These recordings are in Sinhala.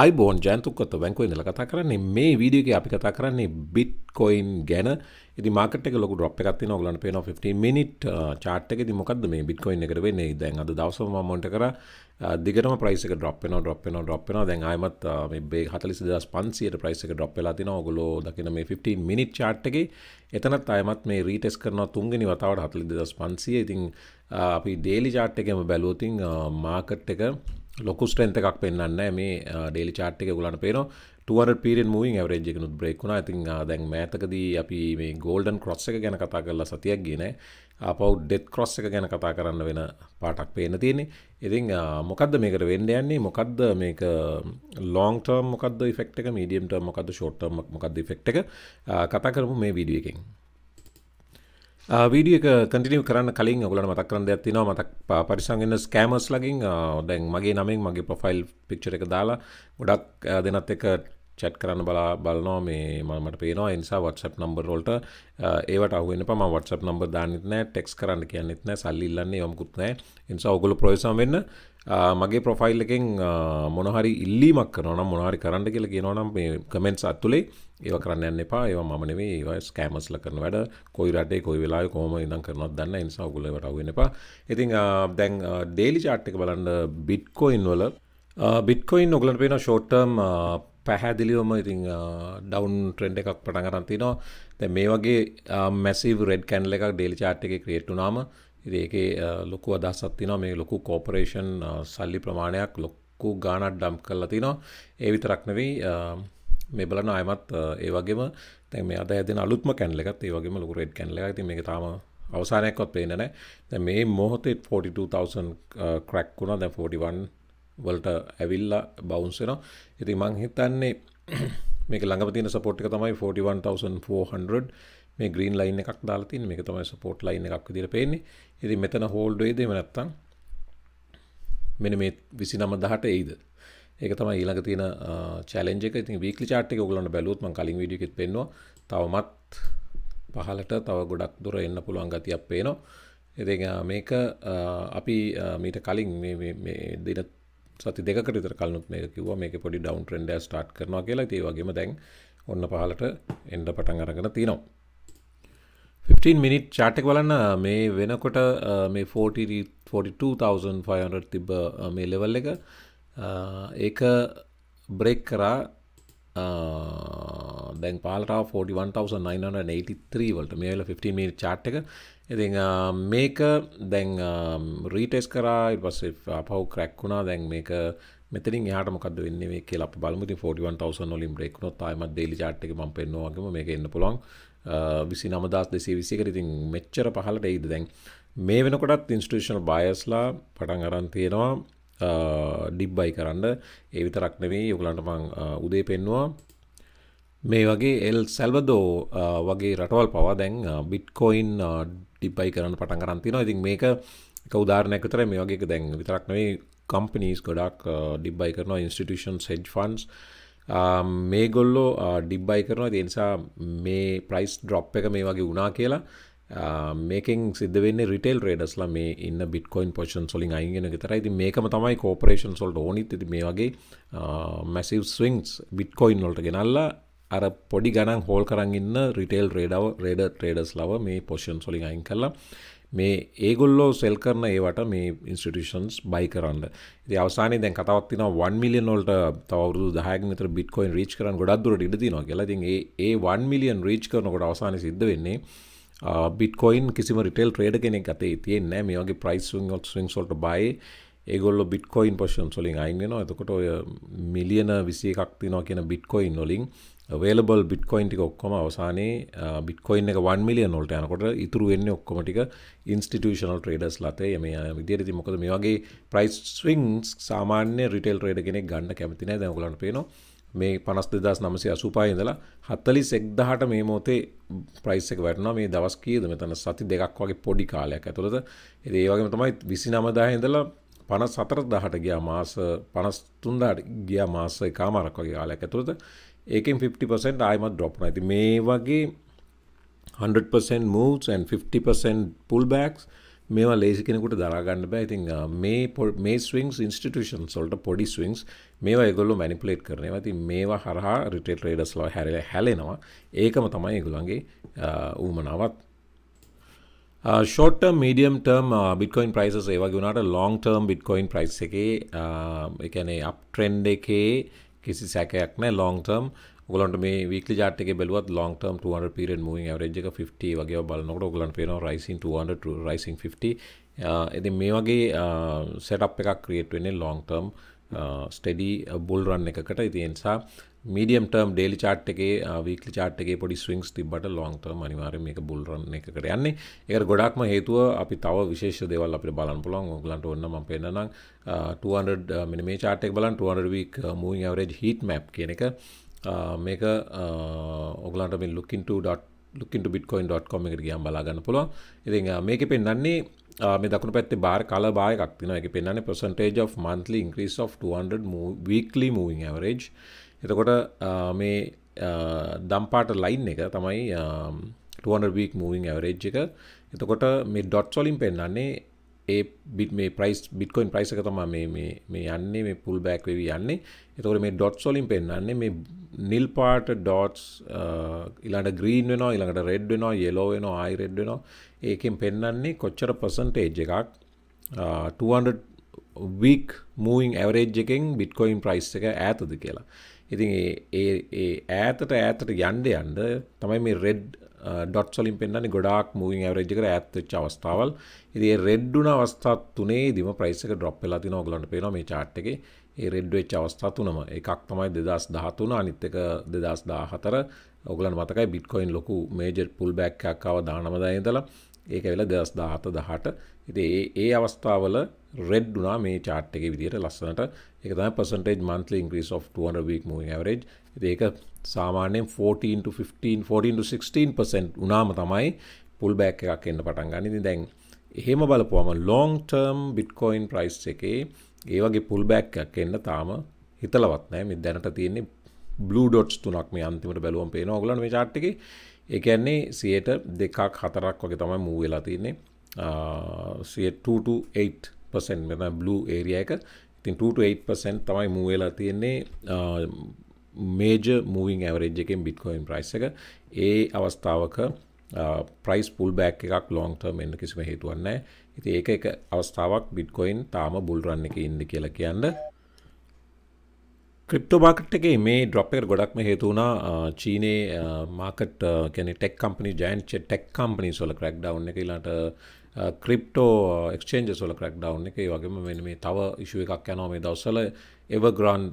අයිබෝන් ජයන්තුකොත් වැංකෝ ඉඳල කතා කරන්නේ මේ වීඩියෝක අපි කතා කරන්නේ බිට්කොයින් ගැන ඉති මාකට ලොක ොප් එකත් නොගලන් පේන 15 මිනිට් චාට්ක මොකද මේ බිට්කොයින් එකට වෙන්නේ දැන් අද දවසම මොට කර uh, දිගටම ප්‍රයිසක ඩොප්පන ඩොප්පන ඩොප්පන දැන් අයමත් uh, මේ හතලිස දස් පන්සියට ප්‍රයිසක ඩොප්පලා තින ඔගොලෝ දකින මේ 15 මිනිට් චාට්ගේ එතනත් අයමත් මේ රීටෙස් කරන තුන්ගෙන වතාවට හතලි දෙදස් පන්සිය ඉතින් uh, අපි ඩේලි චාට්ටකම බැලෝතින් මාකට් එක ලොකු ස්ට්‍රෙන්ත එකක් පෙන්න්න මේ ඩේලි චාට් එක ගලන්න පේන ටුවර පිරෙන් මුවින් ඇවරජයකනුත් බ්‍රෙක්ුණ ඇතින් දැන් මෑතකදී අපි මේ ගෝල්ඩන් ක්‍රොස්ස එක ගැන කතා කරලා සතියක් ගෙන අපව් ඩෙත් ක්‍රොස්ස එක ගැන කතා කරන්න වෙන පාටක් පේන තියෙන්නේ ඉතින් මොකක්ද මේකට වෙන්ඩ යන්නේ මොකක්ද මේක ලොන්ටර්ම් මොකක්ද ෆෙක්ට එක මීඩියම්ට මොකද ෂෝට්ටම් මොකක්ද ෆෙක්ට එක කතා කරමු මේ විඩිය එකෙන් වීඩිය එක කටිනිව කරන්න කලින් ඔගලට මතක් කරන්න දෙයක් තියෙනවා මතක් පරිසංගෙන ස්කෑමර්ස් ලගින් දැන් මගේ නමෙන් මගේ ප්‍රොෆයිල් පික්චර එක දාලා ගොඩක් දෙනත් එක චැට් කරන්න බලා බලනවා මේ මමට පේනවා එනිසා WhatsApp නම්බර් වලට ඒවට අහු වෙන්න එපා මම WhatsApp නම්බර් දාන්නෙත් නැහැ ටෙක්ස්ට් කරන්න කියන්නෙත් නැහැ සල්ලි ඉල්ලන්නේ යමුකුත් නැහැ එනිසා ඔයගොල්ලෝ ප්‍රයෝජන වෙන්න මගේ ප්‍රොෆයිල් එකෙන් මොනහරි ඉල්ලීමක් කරනම් මොනහරි කරන්න කියල ගෙනනම් මේ කමෙන්ට්ස් අත්තුලේ ඒව කරන්න යන්න එපා ඒවා මනවේ ඒවා ස්කෑමස්ල කරන වැඩ කොයි රටේ කොයි වෙලා කොම ඉදම් කරනත් දන්න නිසා ගුල වටවෙන එපා ඉතින් දැන් ඩේලි චාට්ක බලන්න බිට්කොයින් වල බිට්කොයින් ඔගලන් පෙන ෂෝටම් පැහැදිලිවම ඉතිං ඩවන් ට්‍රෙන්ඩ් එකක් පටන් කරන්තිනවා තැ මේ වගේ මැසිව රෙඩ් කැන්ල එකක් ඩේලි චාට් එක ක්‍රේට්ටුනාම ඒකේ ලොකු අදසත් තින මේ ලොකු කෝපරේෂන් සල්ලි ප්‍රමාණයක් ලොක්කු ගානක් ඩම් කල්ලා තිනවා ඒ විතරක්නවී මේ බලන අයමත් ඒ වගේම තැ මේ අද ඇදන අලුත්ම කැන්ලෙකත් ඒ වගේම ලොකුරෙඩ් කැන්ල ති මේ තාම අවසානයක්කොත් පේනෑ දැ මේ මොහොතේ 42,000 ක්‍රැක් වුණා දැ 41 වලට ඇවිල්ල බවන්සෙන ඉති මං හිතන්නේ මේක ළඟ තින සපෝට්ික තමයි 41,400 මේ ග්‍රීන් ලයින් එකක් දාලතින් මේක තමයි සපෝට් ලයින් එකක් දිර පේන්නේ ඉරි මෙතන හෝල්ඩුවේ දෙම නැත්තං මෙන මේ විසි නම දහට එයිද ඒක තම ඊළඟ තින චලෙන්ජ එක ඉතින් වීක්ලි චාට් එක ඔයගලන්ට බැලුවොත් මම කලින් වීඩියෝ එකෙත් පෙන්නුවා තවමත් පහලට තව ගොඩක් දුර එන්න පුළුවන් ගතියක් පේනවා ඉතින් මේක අපි මීට කලින් මේ මේ දින සති දෙකකට විතර කලිනුත් මේක කිව්වා මේක පොඩි ඩවුන් ට්‍රෙන්ඩ් එක ස්ටාර්ට් කරනවා කියලා ඉතින් ඒ වගේම දැන් ඔන්න පහලට එන්න පටන් අරගෙන තිනවා 15 මිනිට් චාට්ක බලන්න මේ වෙනකොට මේ 42,500 තිබ මේ ලෙවල් එක ඒක බ්‍රෙක් කරා දැන් පාලටා 41,983 වලට මේ වෙලා 15 මිනිට් චාට් එක ඉති මේක දැන් රීටෙස් කරා ඉපස්සේ අපහු ක්‍රැක් වුණා දැන් මේක මෙතරින් යාට මොකද වෙන්නේ මේ කියලා බලමුති 41,000 වලින් බ්‍රේක් වුණොත් ආයෙමත් daily chart එකේ මම පෙන්නුවාගේම මේක එන්න පුළුවන් විසි නමදස් දෙසේ විසිකරතින් මෙච්චර පහලට එයිද දැන් මේ වෙනකොටත් ඉන්ස්ටේෂන බයස්ලා පටන් අරන්තියෙනවා ඩිබ්බයි කරන්න ඒවිත රක්නවේ යොගලන්ට මං උදේ පෙන්වා මේ වගේ එල් සැල්වදෝ වගේ රටවල් පවා දැන් බිට්කොයින් ඩිබ්බයි කරන්න පටන් කරන්තිනවා ඉතින් මේක කවදාරනැකතර මේ වගේ දැන් විතරක්නවේ කම්පනීස් ගොඩක් ඩිබ්බයි කරනවා ඉන්ස්ටිටෂන් සෙජ් ෆන්ස් මේ ගොල්ලෝ ඩිබ්බයි කරනවා තිනිසා මේ ප්‍රයිස් ඩ්‍රොප් එක මේ වගේ වනා කියලා මේකින් සිදවෙන්න රිටේල් රේඩස්ලා මේ ඉන්න බිට්කොයින් පොෂන් සොලින් අයිගෙන තරයිති මේකම තමයි කෝපරේෂන් සොල්ට ඕනිත් ති මේ වගේ මැසිව් ස්විංස් බිට්කොයින් නොල්ට ගෙනල්ලා අර පොඩි ගණන් හෝල් කරන්න රිටේල් රේඩව රේඩ ට්‍රේඩස් ලව මේ පොෂන් සොලින් අයින් කරලා මේ ඒගොල්ලෝ සෙල් කරන ඒවට මේ ඉන්ස්ටිටියෂන්ස් බයි කරන්න ඉති අවසාන දැන් කතවත්තින වන් මිලියන් ොල්ට තවරු දහයගමතර බිට්කොයින් රීච් කරන ගොඩක්දුර ඉඩදිනවා කියලතින් ඒ වන් මිලියන් රීච් කරනකොට අවසාන සිද්ධ වෙන්නේ බිට්කොයින් කිසිම රිටෙල් ට්‍රේඩ කෙනෙක් අතේ තියෙන්නේ මේගේ ප්‍රයිස්ුවන් ොක්ස්විං සොල්ට බයි ඒගොල්ල බිට්කොයින් පශන් සොලින් අයින්ගෙනවා එතකොට ඔය මිලියන විසි එකක්තිනවා කියන බිට්කොයින් නොලින් වේලබල් බිට්කොයින්ටික ඔක්කොම අවසානයේ බිට්කොයින් එක වන් මිලියන් ොල්ට යනකොට ඉතුරු වෙන්න ඔක්කොමටික ඉන්ස්ටිටෂනල් ට්‍රේඩස් ලතේ මේ විදිරති මොකද මේ වගේ ප්‍රයිස් ස්විංස් සාමාන්‍ය රිටෙල් ට්‍රේඩ කෙනෙක් ගන්න කැමතිනෑ දැකුලන් පේනවා මේ පනස් දෙදස් නමසය අසුපායිඉඳලා හත්තලි සෙක්දහට මේ මෝතේ ප්‍රයිසක වැටන මේ දවස් කියීද මෙතන සති දෙකක් වගේ පොඩි කාලයක් ඇතුළද ඒවගේ තමයි විසි නමදාහිඳලා පනස් සතර දහට ගියා මාස පනස්තුන්දාට ගිය මාස කාමාරක් වගේ කාලයක් ඇතුළද ඒකෙන් 50% ආයමත් ඩ්‍රොප් වෙනවා. ඉතින් මේ වගේ 100% moves and 50% pullbacks මේවා ලේසි කෙනෙකුට දරා ගන්න බෑ. ඉතින් මේ මේ swings institutions වලට පොඩි swings මේවා ඒගොල්ලෝ manipulate කරන ඒවා. ඉතින් මේවා හරහා retail traders ලා හැරෙලා හැලෙනවා. ඒකම තමයි ඒගොල්ලන්ගේ ඌමනාවත්. Short term medium term bitcoin prices ඒ වගේ වුණාට ලොං ටර්ම් බිට්කොයින් ප්‍රයිස් එකේ ඒ කියන්නේ අප් ට්‍රෙන්ඩ් එකේ කිසි සැකයක් නෑ ලොන් ටර්ම් ගොලන්ට මේ වීක්ල ජාටක බැලුවත් long term 200 period moving average එක 50 වගේ බලනකොට ඔයගලන්ට පේනවා rising 200 rising 50 ඉතින් මේ වගේ setup එකක් create වෙන්නේ long term steady bull run එකකට ඉතින් නිසා මීඩියම් ටර්ම් ඩේලි චාට් එකේ වීක්ලි uh, චාට් එකේ පොඩි ස්විංස් තිබ්බට ලොං ටර්ම් අනිවාර්යෙන් මේක බුල් රන් එකකට යන්නේ. ඒකට ගොඩක්ම හේතුව අපි තව විශේෂ දේවල් අපිට බලන්න පුළුවන්. ඔයගලන්ට ඕන නම් මම පෙන්නනම් 200 uh, uh, මෙන්න මේ චාට් එක බලන්න 200 week moving average heat map කියන එක මේක ඔගලන්ට මේ lookinto.lookinto.bitcoin.com එකට ගියම් බලාගන්න පුළුවන්. ඉතින් මේක පෙන්න්නන්නේ මේ දකුණු පැත්තේ බාර් කල බායකක් තිනවා එක පෙන්න්නේ percentage of monthly increase of 200 move, weekly moving average. Uh, එතකොට මේ දම්පාට ලයින් එක තමයි 200 week moving average එක එතකොට මේ ඩොට්ස් වලින් පෙන්වන්නේ ඒ බිට් මේ ප්‍රයිස් බිට්කොයින් ප්‍රයිස් එක තමයි මේ මේ මේ යන්නේ මේ පුල් බෑක් වෙවි යන්නේ. එතකොට මේ ඩොට්ස් වලින් පෙන්වන්නේ මේ නිල් පාට ඩොට්ස් ඊළඟට green වෙනවා ඊළඟට red වෙනවා yellow වෙනවා ආයි red වෙනවා. ඒකෙන් පෙන්වන්නේ කොච්චර percentage එකක් 200 week moving average එකෙන් bitcoin price එක ඈතද කියලා. ඉතින් ඒ ඈතට ඈතට යන්ඩ යන්ඩ තමයි මේ රෙඩ් ඩොට් සොලින් පෙන්න්න ගොඩක් මුවින් ඇවරජිකර ඇත්තච්ච අවස්ථාවල් ඉතිේ රෙඩ්ඩුන අවස්ථාත් තුනේ දිම ප්‍රයිසක ඩොප් පෙලාති නොගලන්ට පේන මේ චාට්ක ඒ රෙඩ්ුවච් අවස්ථා තුනම එකක් තමයි දෙදස් දහතුන අනිත්තක දෙදස් දාහතර ඔගලන් මතකයි බිට්කොයින් ලොකු මේජර් පුල් බැක්කක්කාව දානමදායදලා ඒක වෙල දස් දාත දහට ඉති ඒ අවස්ථාවල රෙඩ්ඩුනා මේ චාට් එක විදිට ලස්සනට එක තම පසටේජ් මන්තල ඉංග්‍රීස් of 200 වීක් මූ ඇවරේජ් ඒක සාමාන්‍යෙන් 14-15-16% උනාම තමයි පුල් බෑක් එකක් එන්න පටන් ගනිති දැන් එහෙම බලපුවම ලෝන් ටර්ම් බිට්කොයින් ප්‍රයිස් එකේ ඒවගේ පුල් බෑක්කක් එන්න තාම හිතලවත් නෑ මෙ දැනට තියන්නේ බ්ලඩොට්ස් තුනක් මේ අන්තිමට බැලුවම් පේන ඔගලන් මේ චාට්ටකේ එකන්නේ සියට දෙකක් හතරක් වගේ තමයි මූ වෙලා තියන්නේ පසන් මෙ බ්ලූ ඒරිය එක ඉතින් 8පසන් තමයි මූ වෙලා තියෙන්නේ මේජ මූවින් ඇවරේජ් එකෙන් බිට්කොයින් ප්‍රයිස් එක ඒ අවස්ථාවක ප්‍රයිස් පුල් බෑක් එකක් ලොන්ටර් මෙන්න කිසිම හේතුවන්නෑ ඉති ඒක එක අවස්ථාවක් බිට්කොයින් තාම බුල්රන්න එක ඉන්න කියලා කියන්න ක්‍රිප්ටෝ මාකට් එකේ මේ ඩොප් එක ගොඩක්ම හේතුවනා චීනයේ මාකට් කැනෙ ටෙක් කම්පනි ජයන් චෙ ටෙක් කම්පනි සොල ක්‍රක් ඩව් එක ලාට ක්‍රිප්ටෝ එක්ෂේන්ජ සොල ක්‍රක් ඩව් එක වගේම වෙන මේ තව ඉශුව එකක් යනවා මේ දවසල එව ග්‍රන්්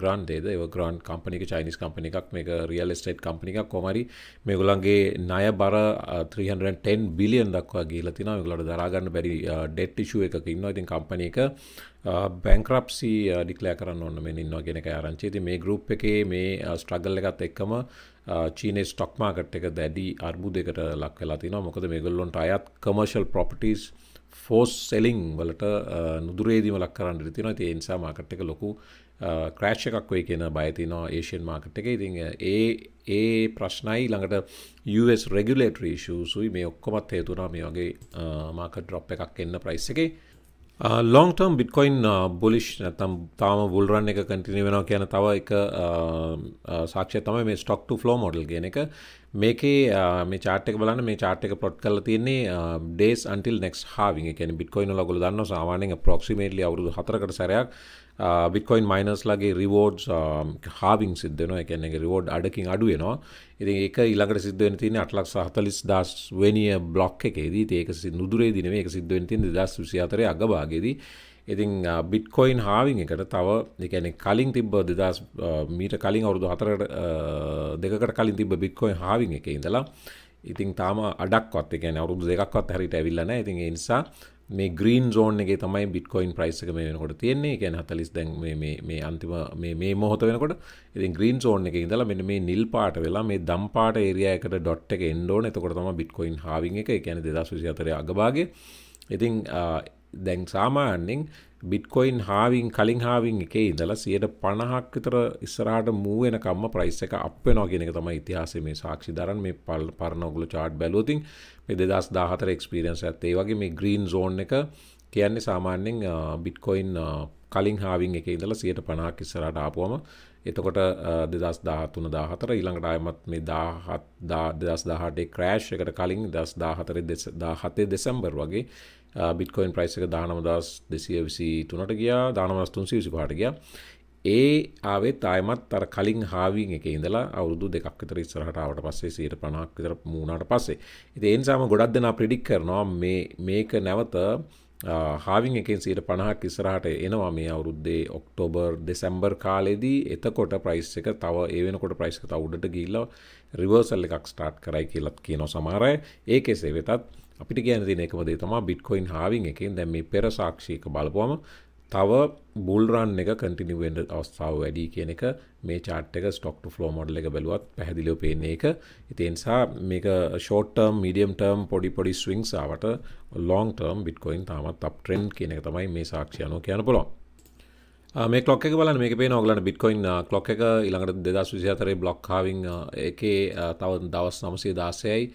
ග්‍රන් ේද ග්‍රන් කම්පනික චයිනිස් කම්පනි එකක් මේක රියල් ස්ටේට් කම්පනි එකක් කොමරි මේගුලන්ගේ නය බර 310 uh, බිලියන් දක්වා ගීලතින ගලට දරාගන්න බැරි ඩෙට් uh, ිෂුව එකක ඉන්න ඉතින් කම්පනි එක බැංක්‍රප්සි uh, ඩික්ලෑ කරන්න ඔන්න මේ ඉන්නවා ගෙනක ආරංචේති මේ ගරුප් එකේ මේ ස්ට්‍රගල්ල එකත් එක්කම චීනේ ස්ටොක් මාකට් එක දැඩි අර්බුදයකට ලක් වෙලා තිනවා මොකද මේගොල්ලොන්ට අයත් කමර්ශල් පොපිටස් ෆෝස් සෙලිං වලට නුදුරේදීම ලක් කරන්න තින ති නිසා මාකට් එක ලොකු ක්‍රෑශ් එකක් වේ කියන බයතිනවා ඒෂයන් මාකට් එක ඉතින් ඒ ඒ ප්‍රශ්නයි ළඟට රෙගලේටරී ශූසුයි මේ ඔක්කොමත් හේතුනා මේ වගේ මාකට ඩ්‍රොප් එකක් එන්න ප්‍රයිස් එකේ ලොන්ටර්ම් බිට්කොයින් බොලිෂ් නැතම් තාම බුල්රන් එක කටිනි වෙනවා කියන තව එක uh, uh, සාක්ෂය තමයි මේ ස්ටොක් ටු ෆ්ලෝ මොඩල් ගෙන එක මේකේ uh, මේ චාටක බලන්න මේ චාට් එක පොට් කල තියන්නේ ඩේස් අන්ටිල් නෙක් හාවිගේ කෙන බිට්කොයින ලොගොල දන්න සාමානෙන් ප්‍රොක්සිමේටලි අවුරුදු හතරකට සැරයක් බික්කොයින් මයිනස්ලගේ රිවෝඩ්ස් හාවිං සිද්ධන එකන එක රිවෝඩ් අඩකින් අඩුවනවා ඉති එක ඉළඟට සිද්ධුවෙන් තින අටලක් සහතලිස් දස් වනිය බ්ලොක් එකේදී ඒක නුදුරේ දිනව එක සිද්ධුවෙන් තින් දස් විසිාතරය අගභාගෙදී ඉතින් බිට්කොයින් හාවිං එකට තව එකන කලින් තිබ්බ දෙදස් මීට කලින් අවුරුදු හතර දෙකට කලින් තිබ බික්කොයින් හාවිං එක ඉඳලා ඉතින් තාම අඩක්වත් එකන අවුරුදු දෙකක්වත් හැරිට ඇවිල්ලන ඉතින් නිසා මේ ග්‍රීන් ෝන් එක තමයි බිට්කොයින් ප්‍රයිසක මේ වෙනකොට තියන්නේ ගැන හතලිස් දැන් මේ අන්තිම මේ මොහොත වෙනකොට ඉති ග්‍රීන් ෝන් එක ඉඳලා මෙ මේ නිල් පාට වෙලා මේ දම් පාට ඒරයාකට ඩොට් එක එන්ඩෝන එතකොට තම බිට්කොයින් හාවි එක ගැන දෙදස් විසි අතරය අගබාගේ ඉතිං දැන් සාමාන්‍යෙන් බිට්කොයින් හාවින් කලින් හාවින් එකේ ඉඳලා සියයට පණහක් විතර ඉස්සරහට මූුවෙනකම්ම ප්‍රයිස් එක අපේනවා කියෙනෙක තම ඉතිහාසේ මේ සාක්ෂි දරන් මේ පල් පරණගුල චාට් බැලෝතින් මේ දෙදස් දාහතර එක්ස්පිරියන්ස ඇත්තේ වගේ මේ ග්‍රීන් සෝන් එක කියන්නේ සාමාන්‍යෙන් බිට්කොයින් කලින් හාවින් එක ඉඳලා සියට පණහක් ඉස්සරට ආපුුවම එතකොට දෙදස් දාහතුන දාහතර ඉළඟට අයමත් මේ දාහත් දෙදස් දාහටේ ක්‍රෑශ් එකට කලින් දස් දාහතර දාහතේ දෙසම්බර් වගේ බිට්කොයින් ප්‍රයිස් එක දානමදස් දෙසිය විසි තුනට ගියා දානමස් තුන්සි විසි පහට ගිය ඒ ආවෙත් ආයමත් අර කලින් හාවීන් එක ඉඳලා අවුරුදු දෙකක් විතර ඉස්සරහටාවට පස්සේ සීට පණක් විතර මූුණට පස්සේ ඉති එන්සාම ගොඩක් දෙනා ප්‍රඩික් කරනවා මේක නැවත හාවිං එකෙන් සීට පණහක් ඉස්සරහට එනවා මේ අවුරුද්දේ ඔක්ටෝබර් දෙසැම්බර් කාලෙදී එතකොට ප්‍රයිස් එක තව ඒවෙනකොට ප්‍රයිස්ක තවුඩට ගිල්ල රිවර්සල් එකක් ස්ටාර්ට් කරයි කියලත් කියනො සමාරය ඒ කෙසේ වෙතත් අපිට ගැන දින එකමදේ තමා බිට්කොයින් හාවින් එකෙන් දැම් මේ පෙර සාක්ෂික බලපුවම තව බුල්රන් එක කටිනිුවෙන්ඩ අවස්ථාව වැඩි කියන එක මේ චාටක ස්ටොක්ට ෆලෝ මොඩල එක බැලුවත් පැහදිලිෝ පේන්නේ එක ඉතින්සා මේක ෂෝටර්ම් මීඩියම් ටර්ම් පොඩි පොඩි ස්විංසාාවට ලොන් ටර්ම් බිට්කොයින් තාමත් අප ට්‍රෙන්් කියන එක තමයි මේ සාක්ෂයනෝ කියන පුළොන් මේ කොක් එක බලන්න මේ පේ ඔගලන බිට්කොයින් කොක් එක ඉළඟට දෙදස් විසිතරේ බ්ලොක්්කාවිං එකේ තව දවස් නමසේ දාසයයි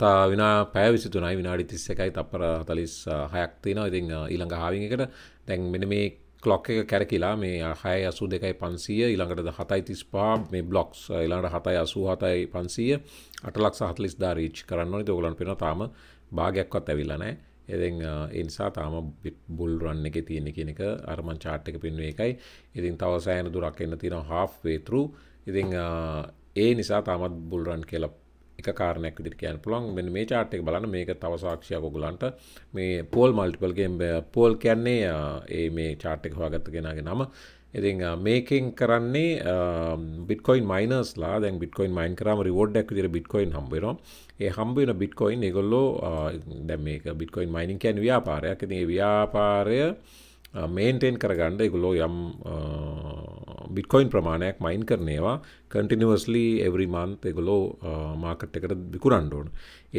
තා වෙන පැවිසිතුනයි විනාඩි තිස්ස එකයි තපර හතලිස් හයක්තින ඉතින් ඊළඟ හාවිකට දැන් මෙන මේ ලොක් එක කැරකිලා මේ හය අසු දෙකයි පන්සිය ඉළඟට හතයි තිස් පා මේ බ්ලොක්ස් ඉළඟට හතයි අසු හතයි පන්සිය අටලක් සහතලිස් ධාරීච් කරන්න තෝගලන් පෙන තාම භාගයක්වත් ඇවිලනෑ එතින් එනිසා තාම බුල් රන්න එක තියෙන කෙනෙක අරමන් චාට්ක පෙන්ව එකයි ඉතින් තව සෑන දුරක් එන්න තියෙන හාෆ් වේතරු ඉතින් ඒ නිසා තාමත් බුල්රන් කියලා එක කාරණයක් විදිට කියන්න පුළන් මෙ මේ චාට් එක බලන්න මේක තවසාක්ෂයක් ඔගුලන්ට මේ පෝල් මල්ටිපල්ගේම් පෝල් කියන්නේ uh, ඒ මේ චාට් එක හවාගත්ත කෙනගේ නම ඉති uh, මේකෙන් කරන්නේ බිටකොයින් um, මයිනස්ලා දැන් බිටකොයින් මයින් කරම රිවෝඩ්ඩක් දිර බිටකොයින් හම්බේරෝ ඒ හම්බෙන බිටකොයින් එගොල්ලෝ uh, දැ මේක බිටකොයින් මයිනින් කියන් ව්‍යාපාරයක් ඒ ව්‍යාපාරය මේන්ටෙන් කරගණ්ඩ ඉගුලෝ යම් බිට්කොයින් ප්‍රමාණයක් මයින් කරනේවා කටිනිවස්ලි එවරි මන්ත එගොලෝ මාකට් එකට විකුරන්ඩෝන්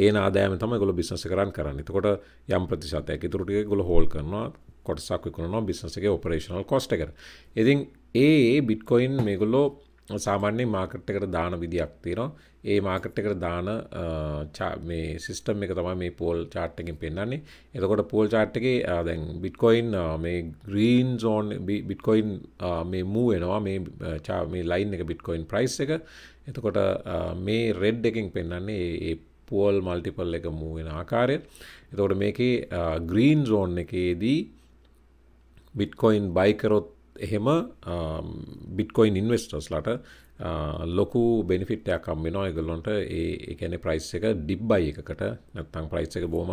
ඒ ආදෑම තම ගොල බිස්ස කරන් කරන්න තකොට යම් ප්‍රතිශතයක් තුරටිය ගොල හෝල් කරනවා කොටසක් විකුණනවා බිස්සගේ ඔපරේෂනල් කොස්ට එකක ඉතින් ඒ බිට්කොයින් මේගොල්ලෝ සාමාන්‍ය මාකට් එකට දාන විදියක් තියෙනවා ඒ මාකට් එකට දාන මේ සිිස්ටම් එක තම මේ පෝල් චාට්ටකින් පෙන්න්නන්නේ එතකොට පෝල් චාට්ටගේ දැන් බිට්කොයින් මේ ග්‍රීන් සෝන් බිට්කොයින් මේ මූ වෙනවා මේ මේ ලයින් එක බිට්කොයින් ප්‍රයිස් එක එතකොට මේ රෙඩ් එකින් පෙන්න්නන්නේ ඒ පෝල් මල්ටිපල් එක මූ වෙන ආකාරය එතකොට මේකේ ග්‍රීන් සෝන් එකේදී බිට්කොයින් බයිකරොත් එහෙම බිට්කොයින් ඉන්වස්ටර්ස්ලට ලොකු බෙනිෆිට්යක් අම්බෙනවා එකගොලොන්ට ඒ එකන ප්‍රයිස් එක ඩිබ්බයි එකකට නැත්තං ප්‍රයිස් එක බෝම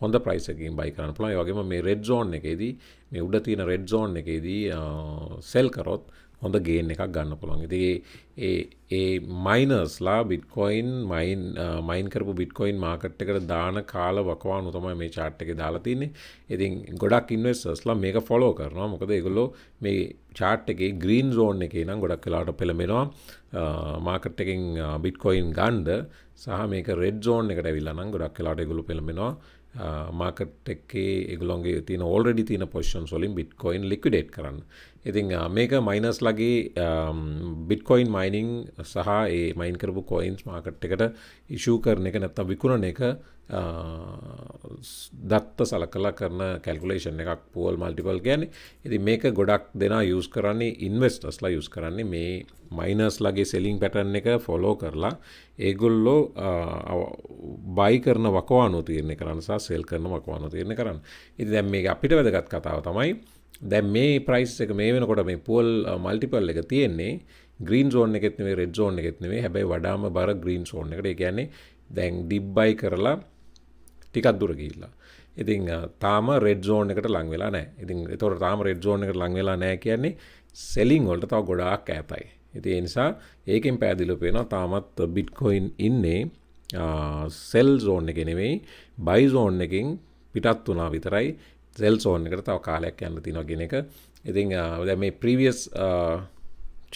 හොඳ ප්‍රයිසකින් බයි කරන්න පුළන් වගේම මේ රෙඩ් ෝන් එකේදී මේ උඩ තියෙන රෙඩ් ෝන් එකේදී සෙල් කරොත් හොඳ ගේන එකක් ගන්න පුළුවන් ඉති ඒ මයිනස්ලා බිට්කොයින් මයින් මයින් කරපු බිට්කොයින් මාකට් එකට දාන කාල වකවානු තමයි මේ චාට් එක දාලා තින්නේ ඉතින් ගොඩක් ඉන්වස්ටර්ස්ලා මේක ෆොලෝ කරනවා මොකද ඒගොල්ලෝ මේ චාට් එකේ ග්‍රීන් රෝන් එකේ නම් ගොඩක් වෙලාට පෙළඹෙනවා මාකට් එකෙන් බිට්කොයින් ගන්ඩ සහ මේක රෙඩ් ෝන් එකට විල්ලනම් ගොඩක් වෙලාට ගොලු පෙළඹෙනවා මාකට් එකේ එගලොන්ගේ තින ඕල්ඩි තින පොෂන් සොලින් බිට්කොයින් ලික්විඩේට් කරන්න ඉතිං මේක මයිනස් ලගේ බිට්කොයින් මයිනිං සහ ඒ මයින් කරපු කොයින්ස් මාකට් එකට ඉෂූ කරන එක නැත්තම් විකුණන එක දත්ත සල කලා කරන කැල්කුලේෂන් එකක් පුවල් මල්ටිපල් ගැන ඉති මේක ගොඩක් දෙනා යස් කරන්නේ ඉන්වස්ටස්ලා යස් කරන්නේ මේ මයිනස් ලගේ සෙලිින් පැටන් එක ෆොලෝ කරලා ඒගොල්ලෝ බයි කරන වකවානු තියරණය කරන්නසා සෙල් කරන වකවානු තියරණ කරන්න ඉති දැම් මේ අපිට වැදගත් කතාව තමයි දැ මේ ප්‍රයිස් එක මේ වෙනකොට මේ පෝල් මල්ටිපල් එක තියෙන්නේ ග්‍රීන් ෝන් එකෙත්නේ රෙඩ් ෝන් එකෙත්නේ හැබයි වඩාම බර ග්‍රීන් ෝන් එකට ගැන්නේ දැන් ඩිබ්බයි කරලා ටිකත් දුර ගිල්ලා ඉතින් තාම රෙඩ් ෝන් එකට ලං වෙලා නෑ ඉතින් තොර තාම රෙඩ් ෝන් එකට ලං වෙලා නෑ කියන්නේ සෙලිං ඔොල්ට තව ගොඩාක් ඇතයි ඉති නිසා ඒකෙන් පැදිලපෙන තාමත් බිට්කොයින් ඉන්නේ සෙල් ෝන් එක නෙවෙයි බයිසෝන් එකින් පිටත් වනා විතරයි සෙල්සෝන් එකට තව කාලයක් යන්න තිනව ගෙන එක ඉතිං ද මේ ප්‍රීවියස්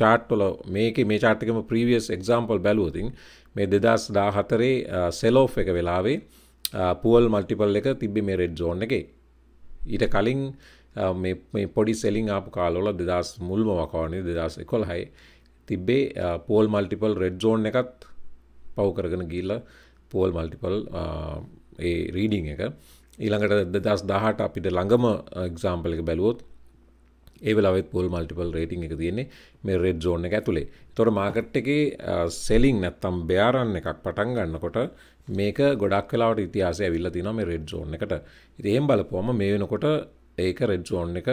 චාට්ටොල මේක මේ චාර්ටිකම ප්‍රීවියස් එක්සාම්පල් බැලුවතින් මේ දෙදස් දා හතරේ සෙලෝ් එක වෙලාවේ පුවල් මල්ටිපල් එක තිබ්බි මේ රෙඩ් සෝන් එක ඊට කලින් මේ පොඩි සෙලින් ආපු කාලොල දෙදස් මුල්ම වකවනේ දෙදස් එකොල් හයි තිබ්බේ පෝල් මල්ටිපල් රෙඩ් සෝන් එකත් පව් කරගෙන ගිල්ල පෝල් මල්ටිපල් ඒ රීඩිං එක ඊළඟට දෙදස් දහට අපිට ළඟම එක්සාම්පල uh, එක බැලුවොත් ඒවෙලාවෙත් පොල් මල්ටිපල් රේටිං එක තියෙන්නේ මේ රෙඩ් ෝන එක ඇතුළේ තොර මාකට් එක සෙලිං නැත්තම් බ්‍යාරන්න එකක් පටන් ගන්නකොට මේක ගොඩක් කලාට ඉතිහාස ඇවිල්ල තින මේ රෙඩ් ෝන් එකට ඉතිහෙම් බලපුොම මේ වෙනකොට ඒක රෙඩ් ෝන් එක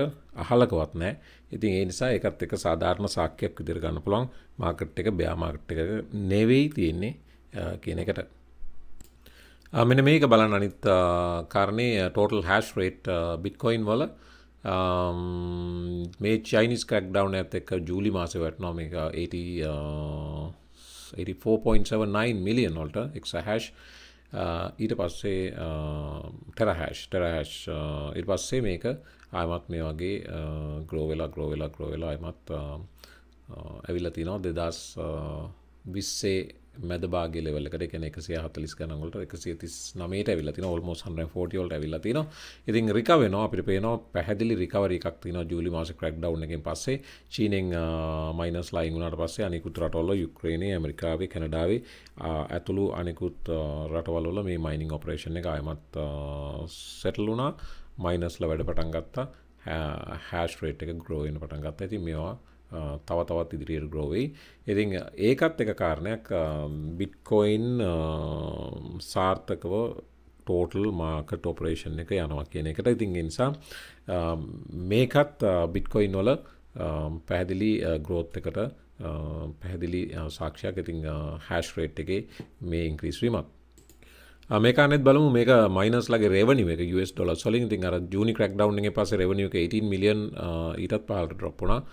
අහලකවත් නෑ ඉතින් ඒ නිසා එකත් එක සාධාරණ සාක්‍යයක් විදිරගන්න පුළොන් මාකට් එක බ්‍යාමාකට් එක නෙවෙයි තියෙන්නේ uh, කියන එකට මෙන මේක බලන්න අනිත් කාරණය ටෝටල් හැස් රේට් බිට්කොයින් වල මේ චයිනිස් කරක් ඩව් ඇත් එක් ජූලි මාස වැටනො එක 84.79 මිලියන් වොල්ට එක් හැෂ් ඊට පස්සේ ටරහැෂ් ටරහැෂ් ඉට පස්සේ මේක ආයමත් මේ වගේ ග්‍රෝවෙලා ග්‍රෝවෙලා ග්‍රෝවෙලා අයමත් ඇවිල්ලති නො දෙදස් විස්සේ මැද බාගේ ලෙවල්ලකට එකන එකසිය හතලිස් ගනගොලට එකසිය තිස් නමට ඇවිල තින ඔල්මෝ සන් ෝටෝල්ට ඇවිල තින ඉතින් රිකවෙනවා අපිට පේනවා පැහදිලි රිකවරක් තින ජූලි මාස ක්‍රක් ඩව් එකෙන් පස්සේ චීනෙන් මයිනස් ලයින් වුණට පස්සේ අනිකුත් රටොල්ල යුක්්‍රේණය ඇමරිකාවේ කැනඩාවේ ඇතුළු අනෙකුත් රටවල්ල මේ මයිනිං ඔපරේෂණ එක අයමත් සැටලුනා මයිනස්ල වැඩ පටන්ගත්තා හැස්ට්‍රේට් එක ග්‍රෝයන පටන්ගත්ත ඇති මේවා තව තවත් ඉදිරියට ග්‍රෝවෙයි ඉතිං ඒකත් එක කාරණයක් බිට්කොයින් සාර්ථකව ටෝටල් මාකට ඔපරේෂන් එක යනවා කියන එකට ඉතින් නිසා මේකත් බිට්කොයින් නොල පැහැදිලි ග්‍රෝත් එකට පැහැදිලි සාක්ෂයක් ඉතිං හැස්රේට් එක මේ ඉංක්‍රීස්වීමත් මේකනෙත් බලම මේක මයිනස්ලගේ රෙවනිව එක ස් ොල සොලින් ති අර ජනි ක්‍රක් ඩව් පස රෙවනිියක 18 මිලියන් ඊටත් පාලට ඩොප්පුනා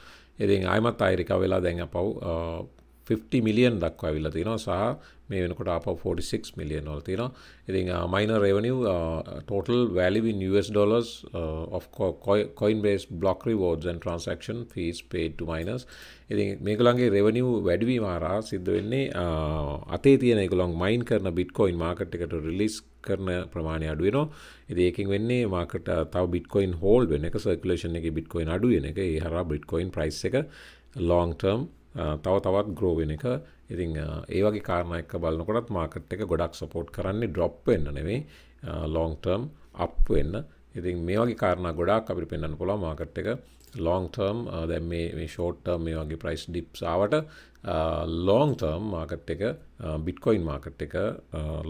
එති අයමත් අයිරික වෙලා දැඟ පව් 50 මිලියන් දක්වා විල්ල තිනවා සහ මේ වෙනකොට අප 46 මිලියන් වල තිනවා ඉතින් මයින රෙවනිව් ටෝටල් වැලිවි US dollars uh, of coinbase block rewards and transaction fees paid to miners ඉතින් මේගොල්ලන්ගේ රෙවනිව් වැඩිවීම හරහා සිද්ධ වෙන්නේ අතේ තියෙන ඒගොල්ලන් මයින් කරන බිට්කොයින් මාකට් එකට රිලීස් කරන ප්‍රමාණය අඩු වෙනවා. ඉතින් ඒකෙන් වෙන්නේ මාකට් තව බිට්කොයින් හෝල්ඩ් වෙන එක සර්කියුලේෂන් එකේ බිට්කොයින් අඩු වෙන එක ඒ හරහා බිට්කොයින් ප්‍රයිස් එක long term තව තවත් ග්‍රෝවෙන එක ඉතිං ඒවගේ කාරණයක බලන්නකොටත් මාකට් එක ගොඩක් සපෝට් කරන්නේ ඩොප් වෙන්න නෙවෙයි ලෝන්ටර්ම් අප් වෙන්න ඉතින් මේ වගේ කාරණ ගොඩක් අපි පෙන්න්න පුොලා මාකට් එක ලෝන්ටර්ම් uh, දැ මේ ෂෝට්ටර් මේ වගේ ප්‍රයිස් ඩිප්සාාවට ලෝන්තර්ම් මාකට් එක බිට්කොයින් uh, මාකට් එක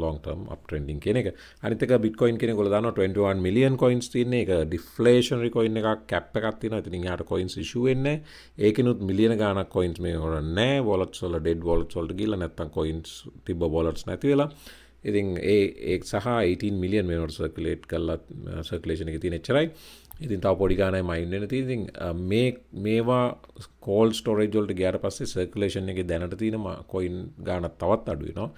ලෝන්ටර්ම් අපටෙන්ඩින් කෙනෙ අනිතක බිට්කොයින් කෙනෙ කොල දන්න 21 මිලියන් කොයින්ස් තින්නේ එක ඩිෆ්ලේෂන් රිකොයින් එක කැප් එකක් තින ඉතින් යාට කොයින්ස් ඉශුවෙන්නේ ඒකනුත් මිලියන ගානක් කොයින්ස් මේ හොර නෑ වොලට්සොල ඩෙඩ් වොලට්සොල්ට ගිල්ල නැත්තන් කොයින්ස් තිබ බොලට්ස් නැතිවෙලා ඉතින් ඒ ඒ සහ 18 මිලියන් වෙනට සර්කලේට් කල්ලත් සර්කලේෂණ එක තින එච්චරයි ඉතින් තව පොඩිගානයි මයින්ඩන තිති මේ මේවා කෝල් ස්ටෝරේජොල්ට ගෑට පස්සේ සර්කලේෂන් එක දැනට තියෙනවා කොයින් ගානත් තවත් අඩුවනවා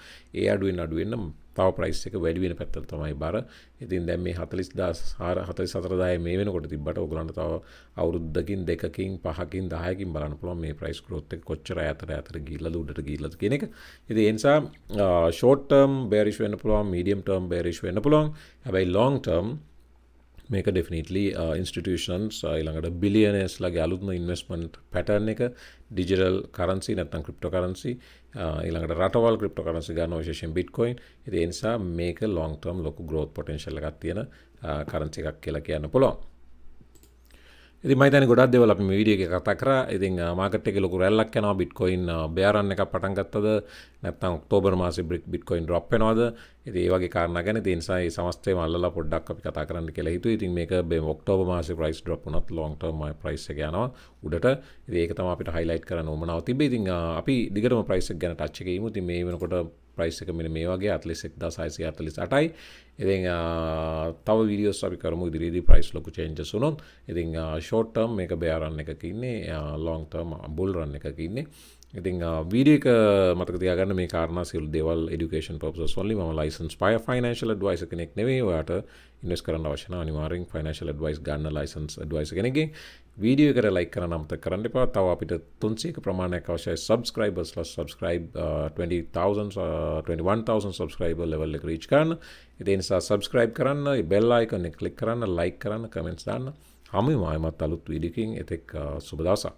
ඒ අඩුවෙන් අඩුවෙන්නම් තව ප්‍රයිස් එක වැඩිවෙන පැත්තර තමයි බර ඉතින් දැම් මේ හතලිස් දස් හාර හතලි සතරදාය මේ වෙනකොට තිබට ඔගලන්ට තව අවුරුද්දකින් දෙකින් පහකින් දායකින් බලන්න පුළුවන් මේ ප්‍රයිස් කරෝත් එක කොච්චර ඇතර ඇතර ගිල්ල උඩට ගිල්ලද කෙනෙක ඉති එනිසා ෂෝටර්ම් බේරිශ් වෙන පුළුවන් මීඩියම් ටර්ම් බේරිශ් වෙන පුළුවන් හැබයි ලොන්ග ටර්ම් මේක ඩෙෆිනිටලි ඉන්ස්ටිටෂන්ස් ඊළඟට බිලියනස්ලගේ අලුත්ම ඉන්වස්මට් පැටර්න එක ඩිජිරල් කරන්සි නැත්තන් ක්‍රිප්ට කරන්සි ඊළඟට රටවල් ක්‍රිප්ට කරන්සි ගන්න විශේෂෙන් බිට්කොයින් ඉති එනිසා මේක ලොන්ටම් ලොක ග්‍රෝත් පොටෙන්ශල්ලගත් තියෙන කරන්සි uh, එකක් කියලා කියන්න පුළොන් ඉති මයිතන ගොඩක් දෙවල අපි විඩිය එක කතා කර ඉතින් මාකට එක ලොකු රැල්ලක් යන බිට්කොයින් බෑරන්න එක පටන්ගත්තද නැත්තම් ඔක්තෝබර් මාස බික් බිට්කොයින් ඩොප් වෙනවාද ඒ වගේ කාරණ ගැන තිනිසායි සමස්තේ මල්ල පොඩ්ඩක් අපි කතා කරන්න කියලා හිතු ඉතින් මේක බේ ඔක්ටෝබ මාස ප්‍රයිස් ඩොප්නත් ලොන්ටර්ම ප්‍රයිස් යනවා උඩට ඒක තම අපිට හයිලයිට් කරන ඕමනාව තිබේ ඉතින් අපි දිගටම ප්‍රයිස් ගැන ටච්චකීම ති මේ වෙනකොට ප්‍රයිස් එක මෙන මේ වගේ අතලිස් එක්දා සයිසි අතලිස් අටයි ඉතිං තව විඩියෝස් අපි කරමු ඉදිරිදි ප්‍රයිස් ලොකු චේන්ජස් වුනොත් ඉතිං ෂෝට්ටර්ම් මේ එක බෑරන්න එක කින්නේ ලොන්ටර්ම් බුල්රන්න එක කින්නේ ඉතිං වීඩියක මතකතියාගන්න මේ කාරන සිල් දෙවල් ඩිකේන් පපස සොල්ලි ම ලයිසන්ස් පය ෆනශල් ඩවයිස කෙනෙක් නෙවේ ඔයාට ඉන්ස් කරන්න වශන අනිවාරෙන් ෆනශල් ඩවයිස් ගන්න ලයිසන්ස් ඩවයිස කෙනෙගේ වීඩියෝ කර ලයි කරන අමත කරන්න එපා තව අපිට තුන්සේක ප්‍රමාණයක් අවශ්‍යයි සබස්ක්‍රයිබර්ස් ල සබස්ක්‍රයිබ් 21,000 සබස්ක්‍රයිබර් ලෙවල් එක රීච් කරන්න ඉතින් නිසා සබස්ක්‍රයිබ් කරන්න බෙල් අයිකන් එක ක්ලික් කරන්න ලයි කරන්න කමෙන්ට්ස් දාන්න හමුයි මායමත් අලුත් වීඩියකින් එතෙක් uh, සුබ දවසක්